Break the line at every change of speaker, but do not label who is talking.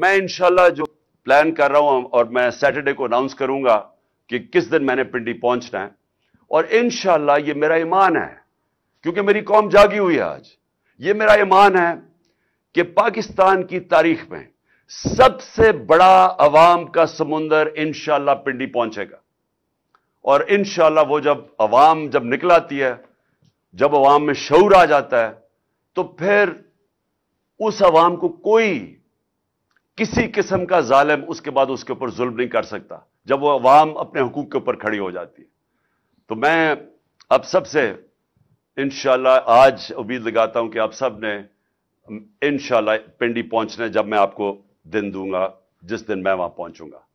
मैं इनशाला जो प्लान कर रहा हूं और मैं सैटरडे को अनाउंस करूंगा कि किस दिन मैंने पिंडी पहुंचना है और इनशाला ये मेरा ईमान है क्योंकि मेरी कौम जागी हुई है आज ये मेरा ईमान है कि पाकिस्तान की तारीख में सबसे बड़ा अवाम का समुंदर इंशाला पिंडी पहुंचेगा और इनशाला वो जब अवाम जब निकल आती है जब अवाम में शौर आ जाता है तो फिर उस अवाम को कोई किसी किस्म का जालिम उसके बाद उसके ऊपर जुल्म नहीं कर सकता जब वो अवाम अपने हकूक के ऊपर खड़ी हो जाती है तो मैं अब सबसे इन आज उम्मीद लगाता हूं कि आप सब ने इन पिंडी पहुंचने जब मैं आपको दिन दूंगा जिस दिन मैं वहां पहुंचूंगा